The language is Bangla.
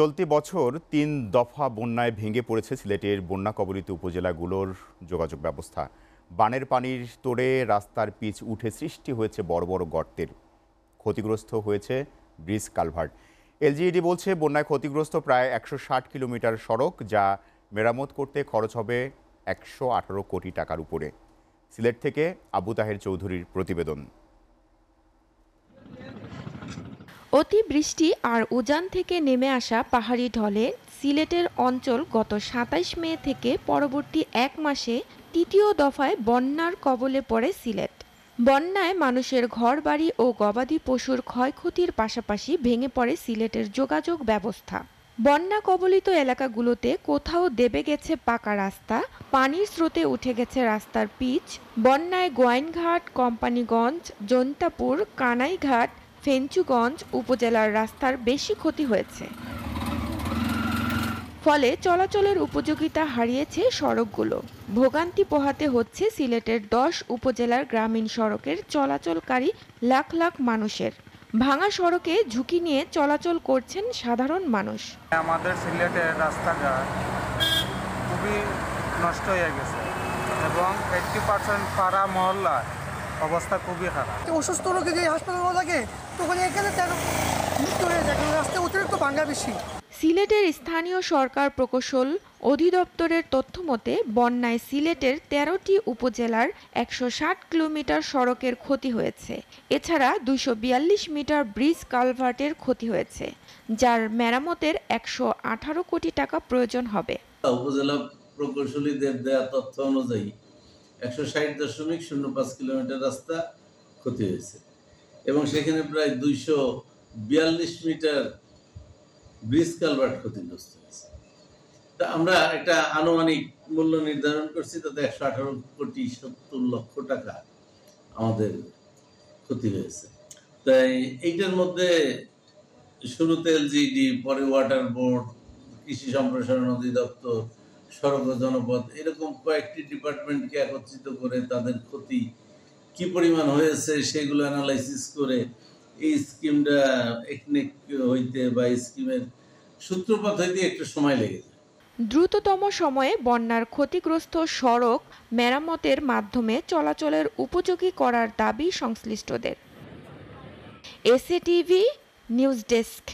চলতি বছর তিন দফা বন্যায় ভেঙে পড়েছে সিলেটের বন্যা কবলিত উপজেলাগুলোর যোগাযোগ ব্যবস্থা বানের পানির তোড়ে রাস্তার পিচ উঠে সৃষ্টি হয়েছে বড় বড় গর্তের ক্ষতিগ্রস্ত হয়েছে ব্রিজ কালভার্ট এলজিইডি বলছে বন্যায় ক্ষতিগ্রস্ত প্রায় একশো কিলোমিটার সড়ক যা মেরামত করতে খরচ হবে একশো কোটি টাকার উপরে সিলেট থেকে আবু তাহের চৌধুরীর প্রতিবেদন অতিবৃষ্টি আর উজান থেকে নেমে আসা পাহাড়ি ঢলে সিলেটের অঞ্চল গত সাতাইশ মে থেকে পরবর্তী এক মাসে তৃতীয় দফায় বন্যার কবলে পড়ে সিলেট বন্যায় মানুষের ঘরবাড়ি ও গবাদি পশুর ক্ষয়ক্ষতির পাশাপাশি ভেঙে পড়ে সিলেটের যোগাযোগ ব্যবস্থা বন্যা কবলিত এলাকাগুলোতে কোথাও দেবে গেছে পাকা রাস্তা পানির স্রোতে উঠে গেছে রাস্তার পিচ বন্যায় গোয়াইনঘাট কোম্পানিগঞ্জ জন্তাপুর কানাইঘাট ফেঞ্চুগঞ্জ উপজেলার রাস্তার বেশি ক্ষতি হয়েছে ফলে চলাচলের উপযোগিতা হারিয়েছে সড়কগুলো ভোগান্তি পোহাতে হচ্ছে সিলেটের দশ উপজেলার গ্রামীণ সড়কের চলাচলকারী লাখ লাখ মানুষের ভাঙা সড়কে ঝুঁকি নিয়ে চলাচল করছেন সাধারণ মানুষ আমাদের সিলেটের রাস্তাঘাট খুবই নষ্ট হয়ে গেছে এবং এইটটি পার্সেন্ট পাড়া মহল্লায় অবস্থা খুবই খারাপ অসুস্থ রোগী যে হাসপাতালগুলো লাগে তখন এখানে তেন মৃত্যু হয়ে যায় কারণ রাস্তায় অতিরিক্ত ভাঙ্গা বেশি সিলেটের স্থানীয় সরকার প্রকৌশল অধিদপ্তরের তথ্য মতে বন্যায় সিলেটের ১৩টি উপজেলার একশো কিলোমিটার সড়কের ক্ষতি হয়েছে এছাড়া দুইশো মিটার ব্রিজ কালভার্টের ক্ষতি হয়েছে যার মেরামতের একশো কোটি টাকা প্রয়োজন হবে উপজেলা প্রকৌশলীদের দেয়া তথ্য অনুযায়ী একশো ষাট দশমিক শূন্য পাঁচ কিলোমিটার রাস্তা ক্ষতি হয়েছে এবং সেখানে প্রায় দুইশো বিয়াল্লিশ মিটার ব্রিজ কালভার্ট ক্ষতিগ্রস্ত হয়েছে তা আমরা একটা আনুমানিক মূল্য নির্ধারণ করছি তাতে একশো আঠারো কোটি সত্তর লক্ষ টাকা আমাদের ক্ষতি হয়েছে তাই এইটার মধ্যে শুরুতে এলজিডি পরে ওয়াটার বোর্ড কৃষি সম্প্রসারণ অধিদপ্তর সড়ক জনপদ এরকম কয়েকটি ডিপার্টমেন্টকে একত্রিত করে তাদের ক্ষতি কি পরিমাণ হয়েছে সেগুলো অ্যানালাইসিস করে এই স্কিমটা একনেক হইতে বা স্কিমের সূত্রপাত হইতে একটু সময় লেগে যায় দ্রুততম সময়ে বন্যার ক্ষতিগ্রস্ত সড়ক মেরামতের মাধ্যমে চলাচলের উপযোগী করার দাবি সংশ্লিষ্টদের এসএটিভি নিউজ ডেস্ক